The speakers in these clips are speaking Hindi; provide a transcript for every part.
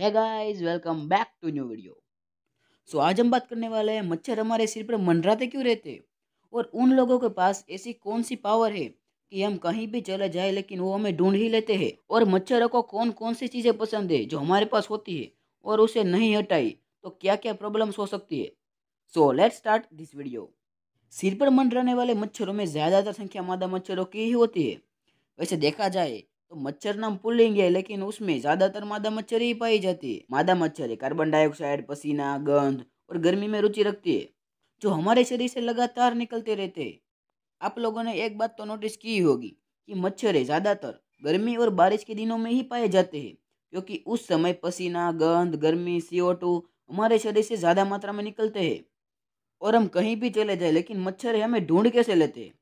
है guys welcome back to new video so आज हम बात करने वाले हैं मच्छर हमारे सिर पर मंडराते क्यों रहते हैं और उन लोगों के पास ऐसी कौन सी पावर है कि हम कहीं भी चले जाए लेकिन वो हमें ढूंढ ही लेते हैं और मच्छरों को कौन कौन सी चीज़ें पसंद है जो हमारे पास होती है और उसे नहीं हटाई तो क्या क्या प्रॉब्लम्स हो सकती है so let start this video सिर पर मंडराने वाले मच्छरों में ज़्यादातर संख्या मादा मच्छरों की ही होती है वैसे देखा जाए तो मच्छर नाम पुलिंग है लेकिन उसमें ज्यादातर मादा मच्छर ही पाई जाती है मादा मच्छर कार्बन डाइऑक्साइड पसीना गंध और गर्मी में रुचि रखती है जो हमारे शरीर से लगातार निकलते रहते हैं आप लोगों ने एक बात तो नोटिस की होगी कि मच्छर है ज़्यादातर गर्मी और बारिश के दिनों में ही पाए जाते हैं क्योंकि उस समय पसीना गंध गर्मी सीओ हमारे शरीर से ज़्यादा मात्रा में निकलते हैं और हम कहीं भी चले जाए लेकिन मच्छर हमें ढूंढ कैसे लेते हैं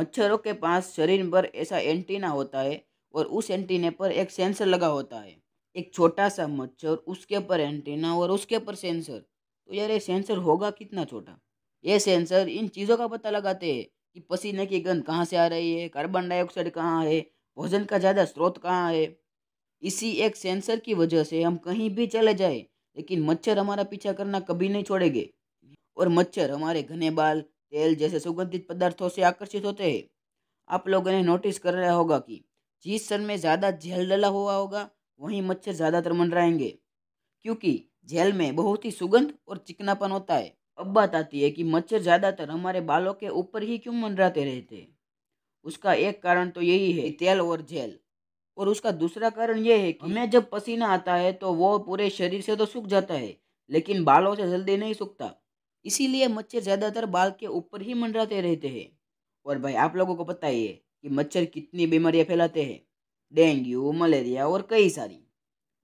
मच्छरों के पास शरीर पर ऐसा एंटीना होता है और उस एंटीने पर एक सेंसर लगा होता है एक छोटा सा मच्छर उसके ऊपर एंटीना और उसके ऊपर सेंसर तो यार ये सेंसर होगा कितना छोटा ये सेंसर इन चीज़ों का पता लगाते हैं कि पसीने की गंध कहाँ से आ रही है कार्बन डाइऑक्साइड कहाँ है भोजन का ज़्यादा स्रोत कहाँ है इसी एक सेंसर की वजह से हम कहीं भी चले जाए लेकिन मच्छर हमारा पीछा करना कभी नहीं छोड़ेंगे और मच्छर हमारे घने बाल तेल जैसे सुगंधित पदार्थों से आकर्षित होते हैं आप लोगों ने नोटिस कर रहा होगा कि जिस सन में ज़्यादा झेल डला हुआ होगा वहीं मच्छर ज़्यादातर मंडराएंगे क्योंकि झेल में बहुत ही सुगंध और चिकनापन होता है अब बात आती है कि मच्छर ज़्यादातर हमारे बालों के ऊपर ही क्यों मंडराते रहते उसका एक कारण तो यही है तेल और झेल और उसका दूसरा कारण यह है कि हमें जब पसीना आता है तो वो पूरे शरीर से तो सूख जाता है लेकिन बालों से जल्दी नहीं सूखता इसीलिए मच्छर ज़्यादातर बाल के ऊपर ही मंडराते रहते हैं और भाई आप लोगों को पता ही है कि मच्छर कितनी बीमारियां फैलाते हैं डेंगू मलेरिया और कई सारी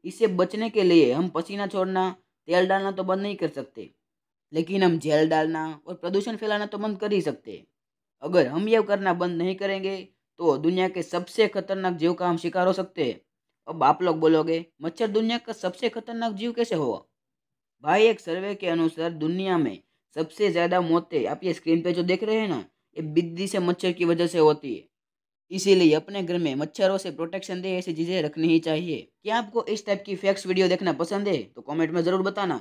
इससे बचने के लिए हम पसीना छोड़ना तेल डालना तो बंद नहीं कर सकते लेकिन हम जेल डालना और प्रदूषण फैलाना तो बंद कर ही सकते अगर हम यह करना बंद नहीं करेंगे तो दुनिया के सबसे खतरनाक जीव का हम शिकार हो सकते हैं अब आप लोग बोलोगे मच्छर दुनिया का सबसे खतरनाक जीव कैसे हुआ भाई एक सर्वे के अनुसार दुनिया में सबसे ज़्यादा मौतें आप ये स्क्रीन पे जो देख रहे हैं ना ये बिद्दी से मच्छर की वजह से होती है इसीलिए अपने घर में मच्छरों से प्रोटेक्शन दे ऐसी चीजें रखनी ही चाहिए क्या आपको इस टाइप की फैक्स वीडियो देखना पसंद है तो कमेंट में जरूर बताना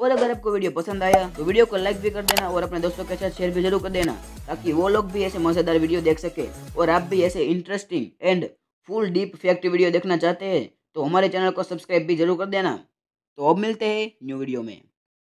और अगर आपको वीडियो पसंद आया तो वीडियो को लाइक भी कर देना और अपने दोस्तों के साथ शेयर भी जरूर कर देना ताकि वो लोग भी ऐसे मजेदार वीडियो देख सके और आप भी ऐसे interesting and full deep fact video देखना चाहते हैं तो हमारे चैनल को सब्सक्राइब भी जरूर कर देना तो अब मिलते हैं न्यू वीडियो में